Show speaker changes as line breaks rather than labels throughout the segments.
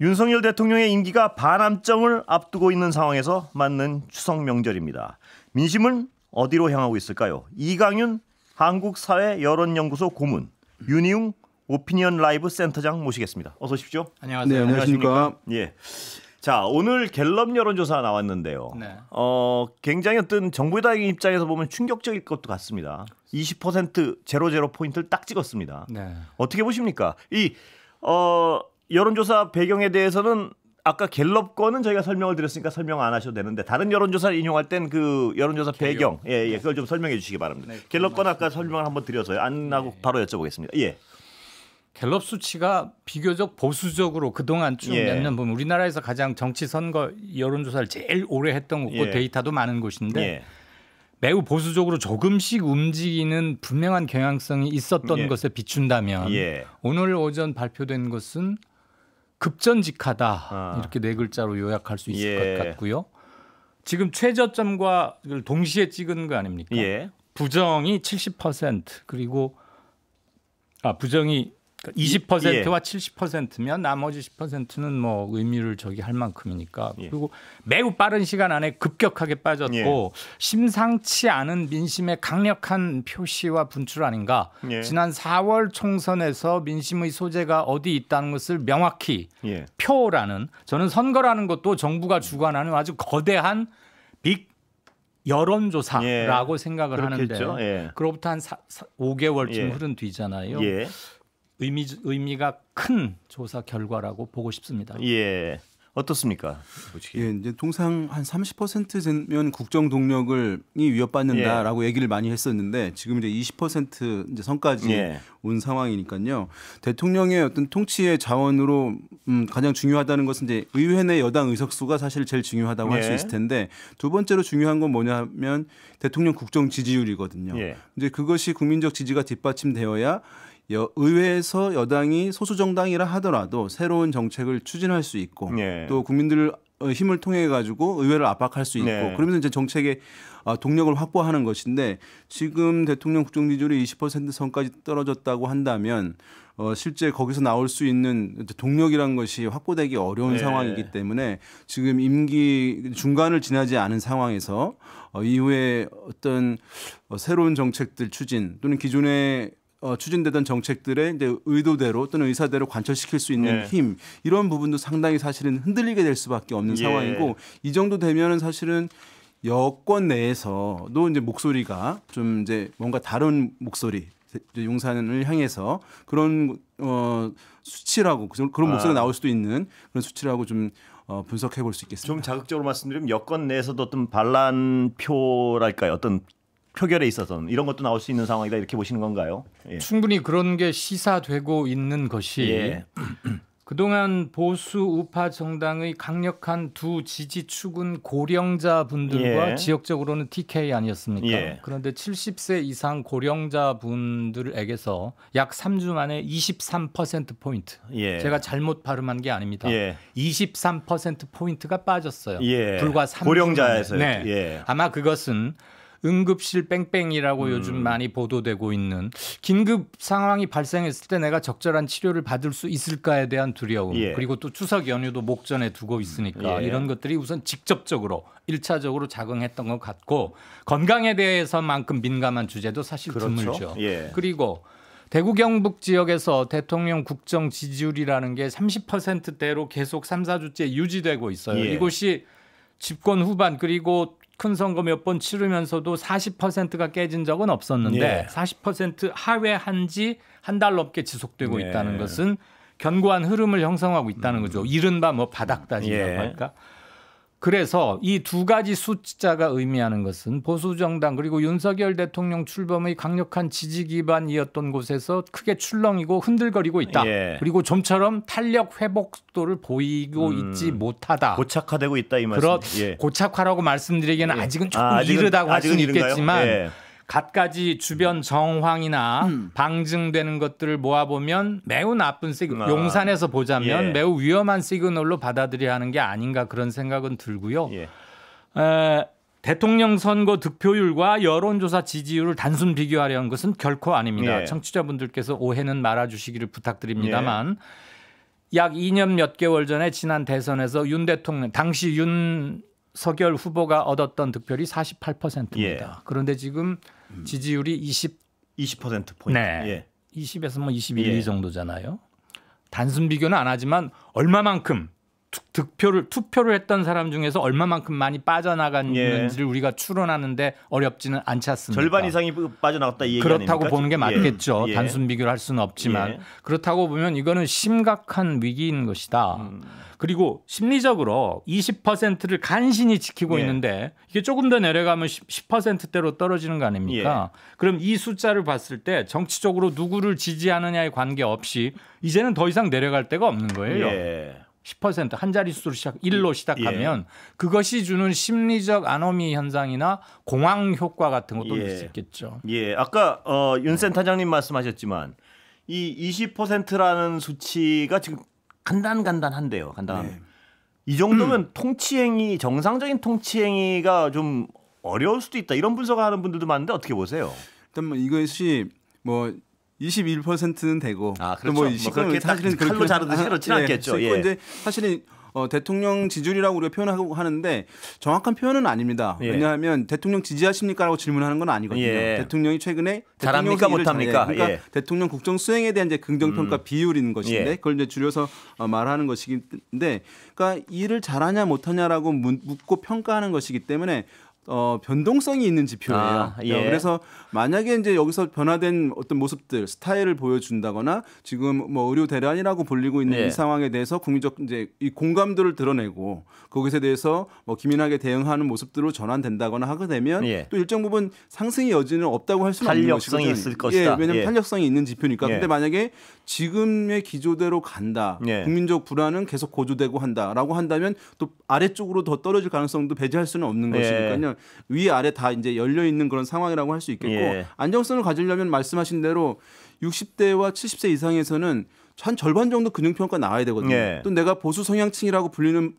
윤석열 대통령의 임기가 반암점을 앞두고 있는 상황에서 맞는 추석 명절입니다. 민심은 어디로 향하고 있을까요? 이강윤 한국사회 여론연구소 고문 윤희웅 오피니언 라이브 센터장 모시겠습니다. 어서 오십시오.
안녕하세요. 네, 안녕하십니까?
예. 자 오늘 갤럽 여론조사 나왔는데요. 네. 어 굉장히 어떤 정부 여당 입장에서 보면 충격적일 것도 같습니다. 20% 제로 제로 포인트를 딱 찍었습니다. 네. 어떻게 보십니까? 이어 여론조사 배경에 대해서는 아까 갤럽 거는 저희가 설명을 드렸으니까 설명 안 하셔도 되는데 다른 여론조사를 인용할 땐 그 여론조사 배경 예, 예 네. 그걸 좀 설명해 주시기 바랍니다. 네, 갤럽 건 아까 설명을 한번
드려서요. 안 네. 하고 네. 바로 여쭤보겠습니다. 예. 갤럽 수치가 비교적 보수적으로 그동안 쭉 몇년 예. 보면 우리나라에서 가장 정치 선거 여론조사를 제일 오래 했던 곳고 예. 데이터도 많은 곳인데 예. 매우 보수적으로 조금씩 움직이는 분명한 경향성이 있었던 예. 것에 비춘다면 예. 오늘 오전 발표된 것은 급전직하다 아. 이렇게 네 글자로 요약할 수 있을 예. 것 같고요. 지금 최저점과 동시에 찍은 거 아닙니까? 예. 부정이 70% 그리고 아 부정이 그러니까 20%와 예. 70%면 나머지 10%는 뭐 의미를 저기 할 만큼이니까 예. 그리고 매우 빠른 시간 안에 급격하게 빠졌고 예. 심상치 않은 민심의 강력한 표시와 분출 아닌가 예. 지난 4월 총선에서 민심의 소재가 어디 있다는 것을 명확히 예. 표라는 저는 선거라는 것도 정부가 주관하는 아주 거대한 빅 여론조사라고 예. 생각을 그렇겠죠. 하는데 그로부터 한 5개월쯤 흐른 뒤잖아요. 의미 의미가 큰 조사 결과라고 보고 싶습니다.
예. 어떻습니까? 보시기 예, 이제 통상 한 30%
되면 국정 동력을 이 위협받는다라고 예. 얘기를 많이 했었는데 지금 이제 20% 이제 선까지 예. 온 상황이니까요. 대통령의 어떤 통치의 자원으로 음, 가장 중요하다는 것은 이제 의회 내 여당 의석수가 사실 제일 중요하다고 예. 할수 있을 텐데 두 번째로 중요한 건 뭐냐면 대통령 국정 지지율이거든요. 예. 이제 그것이 국민적 지지가 뒷받침되어야 의회에서 여당이 소수 정당이라 하더라도 새로운 정책을 추진할 수 있고 네. 또 국민들 어, 힘을 통해 가지고 의회를 압박할 수 있고 네. 그러면서 이제 정책의 어, 동력을 확보하는 것인데 지금 대통령 국정 지지율이 20% 선까지 떨어졌다고 한다면 어, 실제 거기서 나올 수 있는 동력이란 것이 확보되기 어려운 네. 상황이기 때문에 지금 임기 중간을 지나지 않은 상황에서 어, 이후에 어떤 어, 새로운 정책들 추진 또는 기존의 어, 추진되던 정책들의 이제 의도대로 또는 의사대로 관철시킬 수 있는 네. 힘 이런 부분도 상당히 사실은 흔들리게 될 수밖에 없는 예. 상황이고 이 정도 되면은 사실은 여권 내에서도 이제 목소리가 좀 이제 뭔가 다른 목소리 용산을 향해서 그런 어 수치라고 그런 목소리가
아. 나올 수도 있는 그런 수치라고 좀 어, 분석해 볼 수 있겠습니다. 좀 자극적으로 말씀드리면 여권 내에서도 어떤 반란 표랄까요? 어떤 표결에 있어서는 이런 것도 나올 수 있는 상황이다 이렇게 보시는 건가요? 예.
충분히 그런 게 시사되고 있는 것이 예. 그동안 보수 우파 정당의 강력한 두 지지 축은 고령자 분들과 예. 지역적으로는 TK 아니었습니까? 예. 그런데 70세 이상 고령자 분들에게서 약 3주 만에 23% 포인트. 예. 제가 잘못 발음한 게 아닙니다. 23% 예. 포인트가 빠졌어요. 불과 3주 고령자에서 네. 아마 그것은 응급실 뺑뺑이라고 음. 요즘 많이 보도되고 있는 긴급 상황이 발생했을 때 내가 적절한 치료를 받을 수 있을까에 대한 두려움 예. 그리고 또 추석 연휴도 목전에 두고 있으니까 예. 이런 것들이 우선 직접적으로 일차적으로 작용했던 것 같고 건강에 대해서만큼 민감한 주제도 사실 그렇죠. 드물죠. 예. 그리고 대구 경북 지역에서 대통령 국정 지지율이라는 게 30%대로 계속 3, 4주째 유지되고 있어요. 예. 이곳이 집권 후반 그리고 큰 선거 몇 번 치르면서도 40%가 깨진 적은 없었는데 예. 40% 하회한 지 한 달 넘게 지속되고 예. 있다는 것은 견고한 흐름을 형성하고 있다는 음. 거죠. 이른바 뭐 바닥 다짐이라고 예. 할까? 그래서 이 두 가지 숫자가 의미하는 것은 보수정당 그리고 윤석열 대통령 출범의 강력한 지지 기반이었던 곳에서 크게 출렁이고 흔들거리고 있다. 예. 그리고 좀처럼 탄력 회복도를 보이고 음, 있지 못하다. 고착화되고 있다 이 말씀. 그렇 예. 고착화라고 말씀드리기는 예. 아직은 아, 조금 아, 아직은, 이르다고 할 수는 있겠지만 예. 갖가지 주변 정황이나 음. 음. 방증되는 것들을 모아보면 매우 나쁜 시그 아. 용산에서 보자면 예. 매우 위험한 시그널로 받아들여야 하는 게 아닌가 그런 생각은 들고요. 예. 에, 대통령 선거 득표율과 여론조사 지지율을 단순 비교하려는 것은 결코 아닙니다. 예. 청취자분들께서 오해는 말아주시기를 부탁드립니다만 예. 약 2년 몇 개월 전에 지난 대선에서 윤 대통령 당시 윤 서결 후보가 얻었던 득표율이 48%입니다. 예. 그런데 지금 음. 지지율이 20 20% 포인트. 네. 예. 20에서 뭐 21, 예. 정도잖아요. 단순 비교는 안 하지만 얼마만큼 득표를 투표를 했던 사람 중에서 얼마만큼 많이 빠져나갔는지를 예. 우리가 추론하는데 어렵지는 않지 않습니까? 절반 이상이
그 빠져나갔다 이 얘기 그렇다고 아닙니까? 보는 게 예. 맞겠죠. 예. 단순
비교를 할 수는 없지만 예. 그렇다고 보면 이거는 심각한 위기인 것이다. 음. 그리고 심리적으로 20%를 간신히 지키고 예. 있는데 이게 조금 더 내려가면 10%대로 떨어지는 거 아닙니까? 예. 그럼 이 숫자를 봤을 때 정치적으로 누구를 지지하느냐에 관계없이 이제는 더 이상 내려갈 데가 없는 거예요. 예. 10%한 자릿수로 시작 1로 시작하면 예. 그것이 주는 심리적 아노미 현상이나 공황 효과 같은 것도 예. 있을 수 있겠죠. 예. 아까 어, 윤
센터장님 네. 말씀하셨지만
이 20%라는 수치가 지금
간단간단한데요. 간단. 네. 이 정도면 음. 통치행위 정상적인 통치행위가 좀 어려울 수도 있다 이런 분석하는 분들도 많은데 어떻게 보세요? 일단 뭐 이것이 뭐 21%는 되고 아, 뭐 그렇죠. 뭐, 뭐 그렇게 사실은 칼로 자르듯이 그렇지 아, 네. 않겠죠. 예. 이제
사실은 어, 대통령 지지율이라고 우리가 표현하고 하는데 정확한 표현은 아닙니다. 예. 왜냐하면 대통령 지지하십니까라고 질문하는 건 아니거든요. 예. 대통령이 최근에 잘합니까 못합니까? 그러니까 예. 대통령 국정 수행에 대한 이제 긍정 평가 음. 비율인 것인데 예. 그걸 이제 줄여서 어, 말하는 것이긴데, 그러니까 일을 잘하냐 못하냐라고 묻고 평가하는 것이기 때문에 어, 변동성이 있는 지표예요. 아, 예. 어, 그래서 만약에 이제 여기서 변화된 어떤 모습들, 스타일을 보여준다거나 지금 뭐 의료 대란이라고 불리고 있는 예. 이 상황에 대해서 국민적 이제 이 공감들을 드러내고 거기에 대해서 뭐 기민하게 대응하는 모습들로 전환된다거나 하게 되면 예. 또 일정 부분 상승의 여지는 없다고 할 수는 없는 것이거 탄력성이 있을 것이다. 예, 왜냐하면 예. 탄력성이 있는 지표니까. 근데 예. 만약에 지금의 기조대로 간다. 국민적 불안은 계속 고조되고 한다라고 한다면 또 아래쪽으로 더 떨어질 가능성도 배제할 수는 없는 것이니까요. 위 아래 다 이제 열려 있는 그런 상황이라고 할 수 있겠고 예. 안정성을 가지려면 말씀하신 대로 60대와 70세 이상에서는 한 절반 정도 근육 평가 나와야 되거든요. 예. 또 내가 보수 성향층이라고 불리는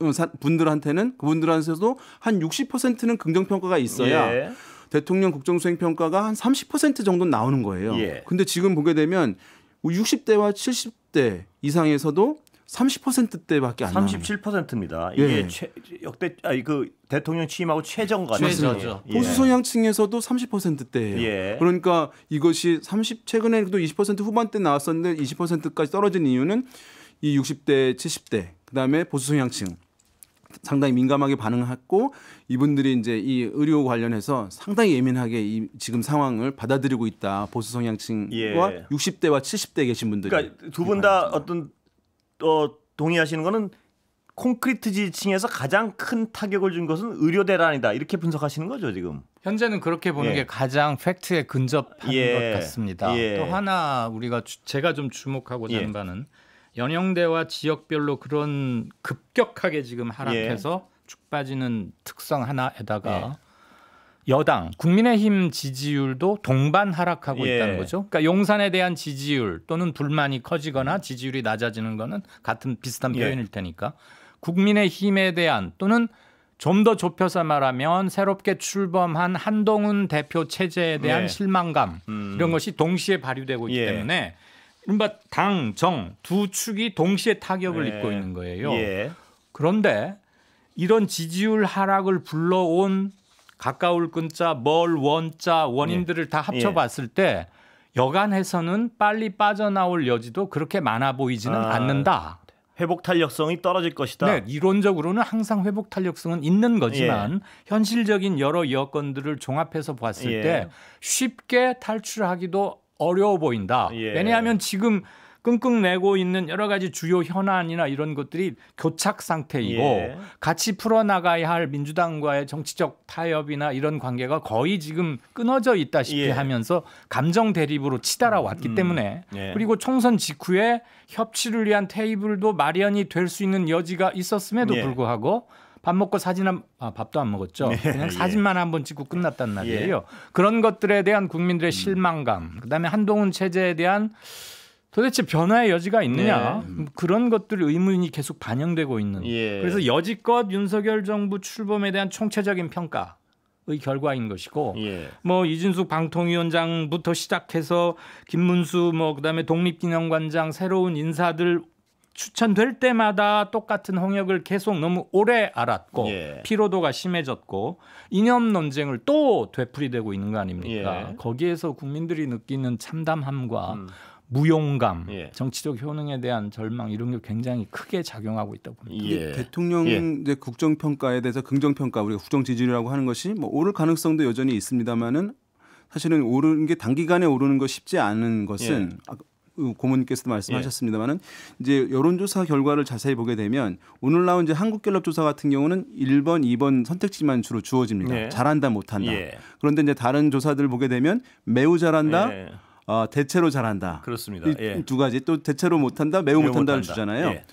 어, 분들한테는 그분들한테도한 60%는 긍정 평가가 있어야 예. 대통령 국정수행 평가가 한 30% 정도 나오는 거예요. 예. 근데 지금 보게 되면 60대와 70대 이상에서도
30%대밖에 안 37%입니다. 이게 예. 최,
역대 아니
그 대통령 취임하고 최저가 최저죠. 예. 보수
성향층에서도 30%대예요. 예. 그러니까 이것이 30 최근에는 또20% 후반대 나왔었는데 20%까지 떨어진 이유는 이 60대, 70대 그다음에 보수 성향층 상당히 민감하게 반응했고 이분들이 이제 이 의료 관련해서 상당히 예민하게 이 지금 상황을 받아들이고 있다 보수 성향층과 예. 60대와 70대 계신 분들. 그러니까
두 분 다 어떤 어, 동의하시는 거는 콘크리트 지층에서 가장 큰 타격을 준 것은 의료 대란이다 이렇게 분석하시는 거죠 지금.
현재는 그렇게 보는 예. 게 가장 팩트에 근접한 예. 것 같습니다. 예. 또 하나 우리가 주, 제가 좀 주목하고자 예. 하는 바는 연영대와 지역별로 그런 급격하게 지금 하락해서 쭉 예. 빠지는 특성 하나에다가 예. 여당 국민의힘 지지율도 동반 하락하고 예. 있다는 거죠. 그러니까 용산에 대한 지지율 또는 불만이 커지거나 지지율이 낮아지는 거는 같은 비슷한 예. 표현일 테니까 국민의힘에 대한 또는 좀 더 좁혀서 말하면 새롭게 출범한 한동훈 대표 체제에 대한 네. 실망감 음. 이런 것이 동시에 발휘되고 있기 예. 때문에 이른바 당, 정 두 축이 동시에 타격을 네. 입고 있는 거예요. 예. 그런데 이런 지지율 하락을 불러온 가까울 근자, 멀 원자, 원인들을 예. 다 합쳐봤을 때 여간해서는 빨리 빠져나올 여지도 그렇게 많아 보이지는 아, 않는다. 회복 탄력성이 떨어질 것이다. 네, 이론적으로는 항상 회복 탄력성은 있는 거지만 예. 현실적인 여러 여건들을 종합해서 봤을 예. 때 쉽게 탈출하기도 어려워 보인다. 예. 왜냐하면 지금 끙끙내고 있는 여러 가지 주요 현안이나 이런 것들이 교착 상태이고 예. 같이 풀어나가야 할 민주당과의 정치적 타협이나 이런 관계가 거의 지금 끊어져 있다시피 예. 하면서 감정 대립으로 치달아 왔기 음. 때문에 음, 예. 그리고 총선 직후에 협치를 위한 테이블도 마련이 될 수 있는 여지가 있었음에도 예. 불구하고 밥 먹고 사진 한, 아, 밥도 안 먹었죠. 예, 그냥 예. 사진만 한번 찍고 끝났단 말이에요. 그런 것들에 대한 국민들의 음. 실망감, 그다음에 한동훈 체제에 대한 도대체 변화의 여지가 있느냐 네. 음, 그런 것들 의문이 계속 반영되고 있는 예. 그래서 여지껏 윤석열 정부 출범에 대한 총체적인 평가 의 결과인 것이고 예. 뭐 이준숙 방통위원장부터 시작해서 김문수 뭐 그다음에 독립기념관장 새로운 인사들 추천될 때마다 똑같은 홍역을 계속 너무 오래 알았고 예. 피로도가 심해졌고 이념 논쟁을 또 되풀이되고 있는 거 아닙니까? 예. 거기에서 국민들이 느끼는 참담함과 음. 무용감, 예. 정치적 효능에 대한 절망 이런 게 굉장히 크게 작용하고 있다고 봅니다. 예. 대통령 의
예. 국정 평가에 대해서 긍정 평가 우리가 국정 지지율이라고 하는 것이 뭐 오를 가능성도 여전히 있습니다만은 사실은 오르는 게 단기간에 오르는 거 쉽지 않은 것은 예. 아, 그 고모님께서도 말씀하셨습니다만은 예. 이제 여론조사 결과를 자세히 보게 되면 오늘 나온 이제 한국갤럽 조사 같은 경우는 1번, 2번 선택지만 주로 주어집니다. 예. 잘한다, 못한다. 예. 그런데 이제 다른 조사들 보게 되면 매우 잘한다. 예. 어, 대체로 잘한다. 그렇습니다. 예. 두 가지 또 대체로 못한다, 매우, 매우 못한다를 못한다. 주잖아요. 예.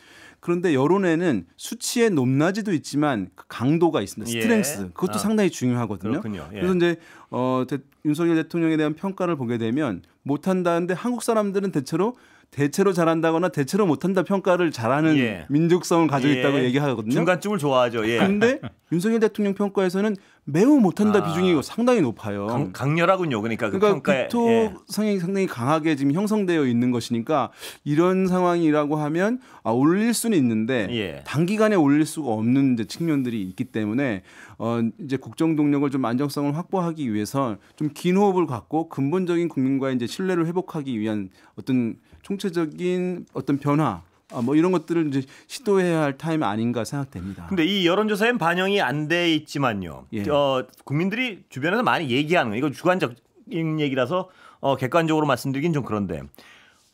그런데 여론에는 수치의 높낮이도 있지만 그 강도가 있습니다. 예. 스트렝스 예. 그것도 아. 상당히 중요하거든요. 그렇군요. 예. 그래서 이제 어, 대, 윤석열 대통령에 대한 평가를 보게 되면 못한다는데 한국 사람들은 대체로 대체로 잘한다거나 대체로 못한다 평가를 잘하는 예. 민족성을 가지고 있다고 예. 얘기하거든요. 중간쯤을
좋아하죠. 예. 근데
윤석열 대통령 평가에서는 매우 못한다 아. 비중이 상당히 높아요. 강,
강렬하군요. 그러니까, 그 그러니까 국토
예. 성향이 상당히 강하게 지금 형성되어 있는 것이니까 이런 상황이라고 하면 아, 올릴 수는 있는데 예. 단기간에 올릴 수가 없는 이제 측면들이 있기 때문에 어, 이제 국정 동력을 좀 안정성을 확보하기 위해서 좀 긴 호흡을 갖고 근본적인 국민과의 이제 신뢰를 회복하기 위한 어떤 총체적인 어떤 변화 아, 뭐 이런 것들을
이제 시도해야 할 타임 아닌가 생각됩니다. 근데 이 여론조사엔 반영이 안 돼 있지만요. 예. 어, 국민들이 주변에서 많이 얘기하는 이거 주관적 인 얘기라서 어, 객관적으로 말씀드리긴 좀 그런데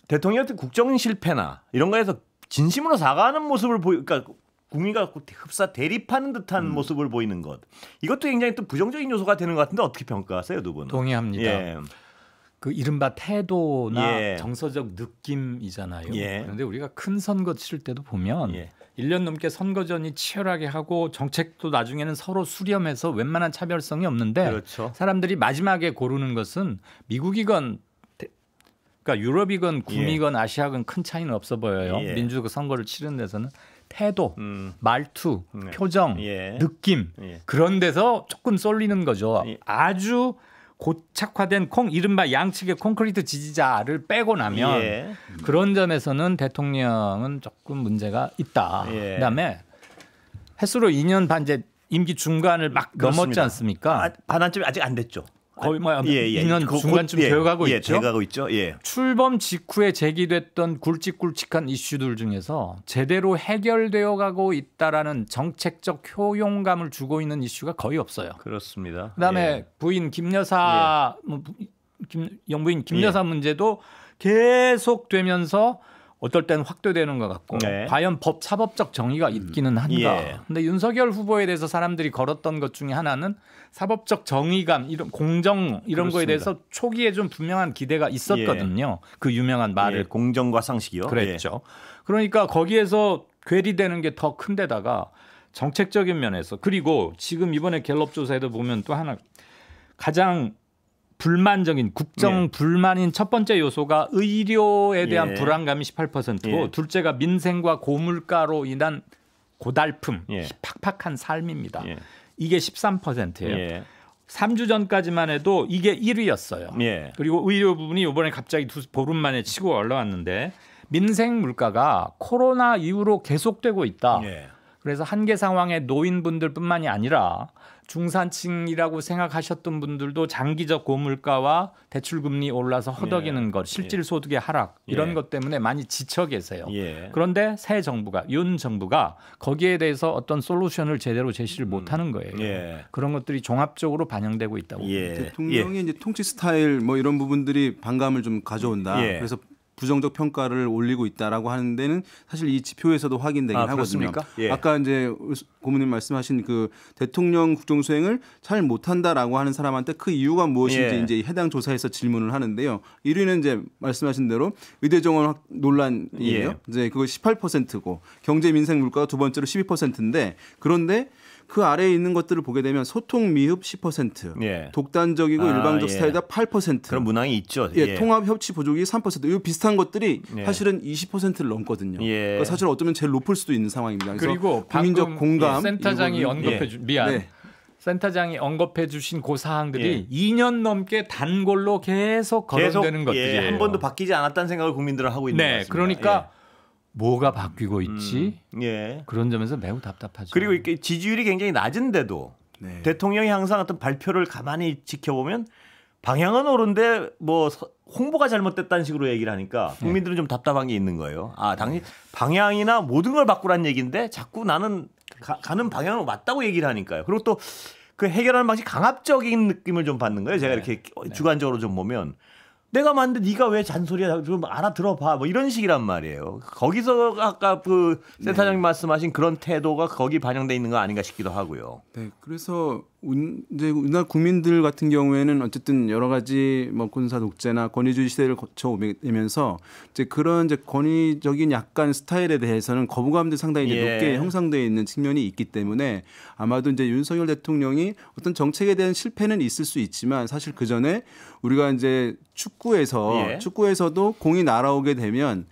대통령한테 국정 실패나 이런 거에서 진심으로 사과하는 모습을 보이 그러니까 국민과 흡사 대립하는 듯한 음. 모습을 보이는 것
이것도 굉장히 또 부정적인 요소가 되는 것 같은데 어떻게 평가하세요 두 분? 동의합니다. 예. 그 이른바 태도나 예. 정서적 느낌이잖아요. 예. 그런데 우리가 큰 선거 치를 때도 보면 예. 1년 넘게 선거전이 치열하게 하고 정책도 나중에는 서로 수렴해서 웬만한 차별성이 없는데 그렇죠. 사람들이 마지막에 고르는 것은 미국이건 그러니까 유럽이건 구미건 예. 아시아건 큰 차이는 없어 보여요. 예. 민주적 그 선거를 치르는 데서는 태도, 음. 말투, 네. 표정, 예. 느낌 예. 그런 데서 조금 쏠리는 거죠. 예. 아주 고착화된 콩 이른바 양측의 콘크리트 지지자를 빼고 나면 예. 그런 점에서는 대통령은 조금 문제가 있다. 예. 그다음에 횟수로 2년 반 이제 임기 중간을 막 그렇습니다. 넘었지
않습니까? 아, 반환점이 아직
안 됐죠. 거의 뭐 예, 예. 2년 그, 중간쯤 곧, 예, 되어가고 예, 있죠. 되어가고 있죠. 예. 출범 직후에 제기됐던 굵직굵직한 이슈들 중에서 제대로 해결되어가고 있다라는 정책적 효용감을 주고 있는 이슈가 거의 없어요. 그렇습니다. 그다음에 예. 부인 김여사 예. 뭐, 김, 영부인 김여사 예. 문제도 계속되면서 어떨 땐 확대되는 것 같고 네. 과연 법 사법적 정의가 음. 있기는 한가. 예. 근데 윤석열 후보에 대해서 사람들이 걸었던 것 중에 하나는 사법적 정의감 이런 공정 이런 그렇습니다. 거에 대해서 초기에 좀 분명한 기대가 있었거든요. 예. 그 유명한 말을 예. 공정과 상식이요. 그랬죠. 예. 그러니까 거기에서 괴리되는 게 더 큰데다가 정책적인 면에서 그리고 지금 이번에 갤럽 조사에도 보면 또 하나 가장 불만적인 국정 예. 불만인 첫 번째 요소가 의료에 대한 예. 불안감이 18%고 예. 둘째가 민생과 고물가로 인한 고달픔, 예. 팍팍한 삶입니다. 예. 이게 13%예요. 3주 전까지만 해도 이게 1위였어요. 그리고 의료 부분이 이번에 갑자기 두 보름 만에 치고 올라왔는데 민생 물가가 코로나 이후로 계속되고 있다. 그래서 한계 상황의 노인분들뿐만이 아니라 중산층이라고 생각하셨던 분들도 장기적 고물가와 대출금리 올라서 허덕이는 예. 것, 예. 실질 소득의 하락 이런 예. 것 때문에 많이 지쳐 계세요. 예. 그런데 새 정부가 윤 정부가 거기에 대해서 어떤 솔루션을 제대로 제시를 음. 못하는 거예요. 예. 그런 것들이 종합적으로 반영되고 있다고. 예. 대통령의
이제 통치 스타일 뭐 이런 부분들이 반감을 좀 가져온다. 그래서 부정적 평가를 올리고 있다라고 하는 데는 사실 이 지표에서도 확인되긴 아, 하거든요. 예. 아까 이제 고문님 말씀하신 그 대통령 국정 수행을 잘 못한다라고 하는 사람한테 그 이유가 무엇인지 예. 이제 해당 조사에서 질문을 하는데요. 1위는 이제 말씀하신 대로 의대 정원 확 논란이에요. 예. 이제 그거 18%고 경제 민생 물가가 두 번째로 12%인데 그런데 그 아래에 있는 것들을 보게 되면 소통 미흡 10%, 예. 독단적이고 아, 일방적 예. 스타일이다 8%. 그런 문항이 있죠. 예, 예. 통합 협치 보조기 3%. 이 비슷한 것들이 예. 사실은 20%를 넘거든요. 예. 그러니까 사실 어쩌면 제일 높을 수도 있는 상황입니다. 그리고 국민적 공감 센터장이 언급해 주 예. 미안. 네.
센터장이 언급해 주신 고 그 사항들이 예. 2년 넘게 단골로 계속 거론되는 계속, 것들이 예, 한 번도 바뀌지 않았다는 생각을 국민들은 하고 있는 네, 것같 그러니까 예. 뭐가 바뀌고
있지? 음, 예. 그런 점에서 매우 답답하죠. 그리고 이렇게 지지율이 굉장히 낮은데도 네. 대통령이 항상 어떤 발표를 가만히 지켜보면 방향은 옳은데 뭐 홍보가 잘못됐다는 식으로 얘기를 하니까 네. 국민들은 네. 좀 답답한 게 있는 거예요. 아, 당연히 방향이나 모든 걸 바꾸란 얘기인데 자꾸 나는 가, 는방향은로 맞다고 얘기를 하니까요. 그리고 또 그 해결하는 방식 강압적인 느낌을 좀 받는 거예요. 제가 네. 이렇게 네. 주관적으로 좀 보면 내가 만든 네가 왜 잔소리야 좀 알아들어봐 뭐 이런 식이란 말이에요. 거기서 아까 그 센터장님 네. 말씀하신 그런 태도가 거기 반영돼 있는 거 아닌가 싶기도 하고요. 네,
그래서 이제 우리나라 국민들 같은 경우에는 어쨌든 여러 가지 뭐 군사 독재나 권위주의 시대를 거쳐 오면서 이제 그런 이제 권위적인 약간 스타일에 대해서는 거부감도 상당히 예. 높게 형성되어 있는 측면이 있기 때문에 아마도 이제 윤석열 대통령이 어떤 정책에 대한 실패는 있을 수 있지만 사실 그 전에 우리가 이제 축구에서 예. 축구에서도 공이 날아오게 되면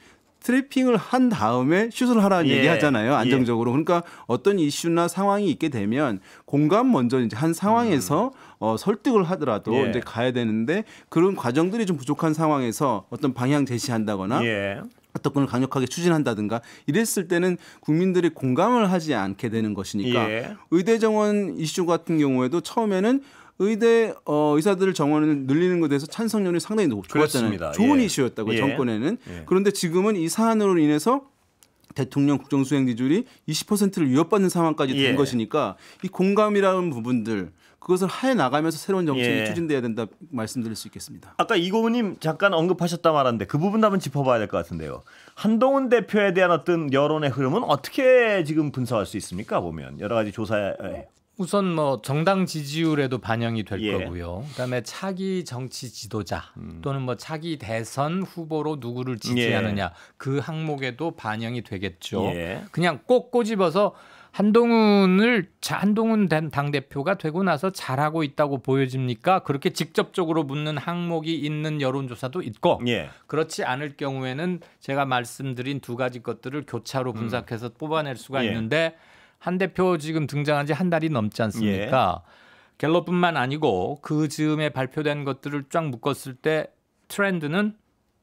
스트래핑을 한 다음에 슛을 하라는 예. 얘기 하잖아요. 예. 안정적으로. 예. 그러니까 어떤 이슈나 상황이 있게 되면 공감 먼저 이제 한 상황에서 음. 어, 설득을 하더라도 예. 이제 가야 되는데 그런 과정들이 좀 부족한 상황에서 어떤 방향 제시한다거나 예. 어떤걸 강력하게 추진한다든가 이랬을 때는 국민들이 공감을 하지 않게 되는 것이니까 예. 의대 정원 이슈 같은 경우에도 처음에는 의대 어, 의사들 정원을 늘리는 것에 대해서 찬성률이 상당히 높, 았잖아요습니다 좋은 예. 이슈였다고 요 예. 정권에는. 예. 그런데 지금은 이 사안으로 인해서 대통령 국정수행 지지율이 20%를 위협받는 상황까지 된 예. 것이니까 이 공감이라는 부분들
그것을 하에 나가면서 새로운 정책이 예. 추진돼야 된다 말씀드릴 수 있겠습니다. 아까 이고은님 잠깐 언급하셨다 말았는데 그 부분 한번 짚어봐야 될 것 같은데요. 한동훈 대표에 대한 어떤 여론의 흐름은
어떻게 지금 분석할 수 있습니까? 보면 여러 가지 조사에 우선 뭐 정당 지지율에도 반영이 될 예. 거고요. 그다음에 차기 정치 지도자 음. 또는 뭐 차기 대선 후보로 누구를 지지하느냐 예. 그 항목에도 반영이 되겠죠. 예. 그냥 꼭 꼬집어서 한동훈을 한동훈 당 대표가 되고 나서 잘하고 있다고 보여집니까? 그렇게 직접적으로 묻는 항목이 있는 여론조사도 있고 예. 그렇지 않을 경우에는 제가 말씀드린 두 가지 것들을 교차로 음. 분석해서 음. 뽑아낼 수가 예. 있는데. 한 대표 지금 등장한 지 한 달이 넘지 않습니까? 예. 갤럽뿐만 아니고 그 즈음에 발표된 것들을 쫙 묶었을 때 트렌드는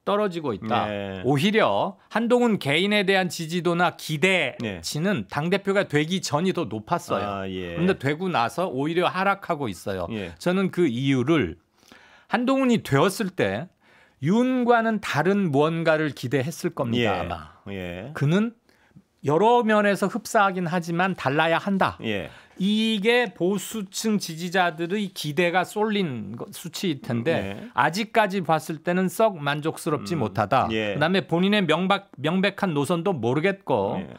떨어지고 있다. 예. 오히려 한동훈 개인에 대한 지지도나 기대치는 예. 당 대표가 되기 전이 더 높았어요. 아, 예. 그런데 되고 나서 오히려 하락하고 있어요. 예. 저는 그 이유를 한동훈이 되었을 때 윤과는 다른 무언가를 기대했을 겁니다 예. 아마. 그는 여러 면에서 흡사하긴 하지만 달라야 한다. 예. 이게 보수층 지지자들의 기대가 쏠린 수치일 텐데 네. 아직까지 봤을 때는 썩 만족스럽지 음, 못하다. 예. 그다음에 본인의 명박, 명백한 노선도 모르겠고 예.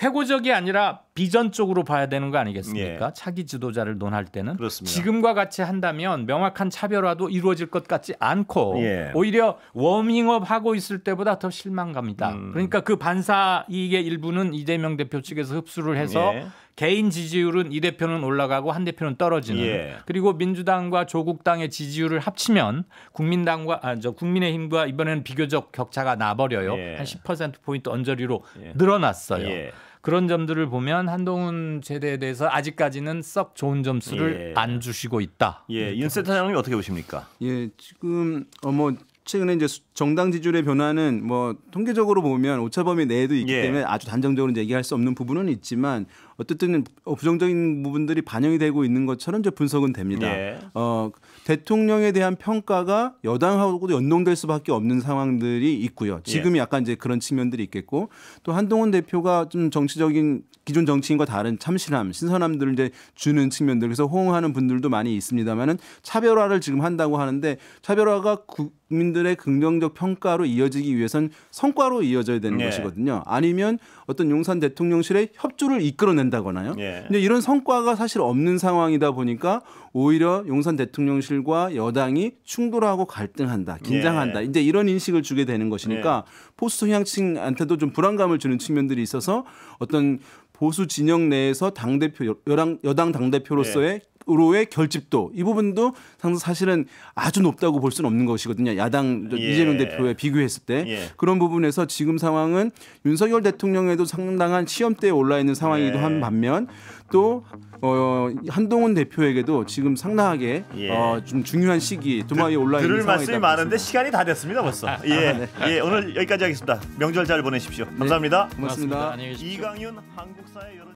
회고적이 아니라 비전 쪽으로 봐야 되는 거 아니겠습니까? 예. 차기 지도자를 논할 때는 그렇습니다. 지금과 같이 한다면 명확한 차별화도 이루어질 것 같지 않고 예. 오히려 워밍업 하고 있을 때보다 더 실망감이다. 음. 그러니까 그 반사 이익의 일부는 이재명 대표 측에서 흡수를 해서 예. 개인 지지율은 이 대표는 올라가고 한 대표는 떨어지는 예. 그리고 민주당과 조국당의 지지율을 합치면 국민당과 아, 저 국민의힘과 이번에는 비교적 격차가 나버려요. 예. 한 10%포인트 언저리로 예. 늘어났어요. 예. 그런 점들을 보면 한동훈 제대에 대해서 아직까지는 썩 좋은 점수를 예. 안 주시고 있다. 예, 윤센터장님 어떻게 보십니까?
예, 지금 어뭐 최근에 이제 정당 지지율의 변화는 뭐 통계적으로 보면 오차범위 내에도 있기 예. 때문에 아주 단정적으로 얘기할 수 없는 부분은 있지만 어쨌든 어, 부정적인 부분들이 반영이 되고 있는 것처럼 이제 분석은 됩니다. 예. 어, 대통령에 대한 평가가 여당하고도 연동될 수밖에 없는 상황들이 있고요. 예. 지금이 예. 약간 이제 그런 측면들이 있겠고 또 한동훈 대표가 좀 정치적인 기존 정치인과 다른 참신함, 신선함들을 이제 주는 측면들 그래서 호응하는 분들도 많이 있습니다만은 차별화를 지금 한다고 하는데 차별화가 구, 국민들의 긍정적 평가로 이어지기 위해선 성과로 이어져야 되는 예. 것이거든요. 아니면 어떤 용산 대통령실의 협조를 이끌어낸다거나요. 예. 근데 이런 성과가 사실 없는 상황이다 보니까 오히려 용산 대통령실과 여당이 충돌하고 갈등한다, 네. 긴장한다. 예. 이제 이런 인식을 주게 되는 것이니까 예. 포스 성향층한테도 좀 불안감을 주는 측면들이 있어서 어떤 보수 진영 내에서 당 대표 여당 여당 당 대표로서의 예. 의로의 결집도 이 부분도 사실은 아주 높다고 볼 수는 없는 것이거든요. 야당 예. 이재명 대표에 비교했을 때 예. 그런 부분에서 지금 상황은 윤석열 대통령에도 상당한 시험대에 올라 있는 상황이기도 예. 한 반면 또 어, 한동훈 대표에게도 지금 상당하게 예. 어, 좀 중요한 시기 두마 위에 올라 있는 상황이다. 들을 말씀이 많은데
시간이 다 됐습니다 벌써. 아, 예, 아, 네. 예, 오늘 여기까지 하겠습니다. 명절 잘 보내십시오. 네. 감사합니다. 네, 고맙습니다. 고맙습니다. 이강윤 한국사의 여러...